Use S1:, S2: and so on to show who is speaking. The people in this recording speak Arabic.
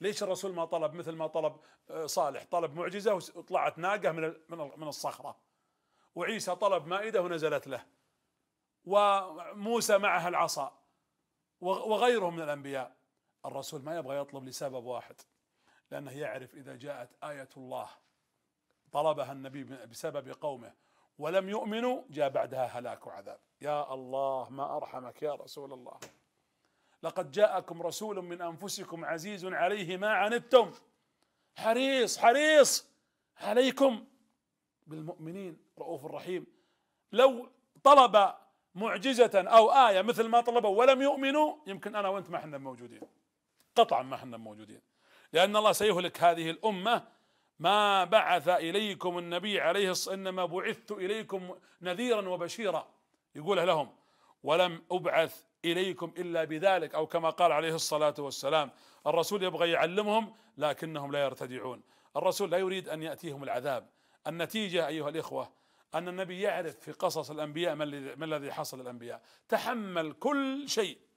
S1: ليش الرسول ما طلب مثل ما طلب آه، صالح طلب معجزه وطلعت ناقه من من الصخره وعيسى طلب مائده ونزلت له وموسى معها العصا وغيرهم من الانبياء الرسول ما يبغى يطلب لسبب واحد لانه يعرف اذا جاءت ايه الله طلبها النبي بسبب قومه ولم يؤمنوا جاء بعدها هلاك وعذاب يا الله ما ارحمك يا رسول الله لقد جاءكم رسول من انفسكم عزيز عليه ما عنتم حريص حريص عليكم بالمؤمنين رؤوف رحيم لو طلب معجزة أو آية مثل ما طلبوا ولم يؤمنوا يمكن أنا وأنت ما احنا موجودين قطعا ما احنا موجودين لأن الله سيهلك هذه الأمة ما بعث إليكم النبي عليه الصلاة إنما بعثت إليكم نذيرا وبشيرا يقول لهم ولم أبعث إليكم إلا بذلك أو كما قال عليه الصلاة والسلام الرسول يبغى يعلمهم لكنهم لا يرتدعون الرسول لا يريد أن يأتيهم العذاب النتيجة أيها الإخوة أن النبي يعرف في قصص الأنبياء ما الذي حصل الأنبياء تحمل كل شيء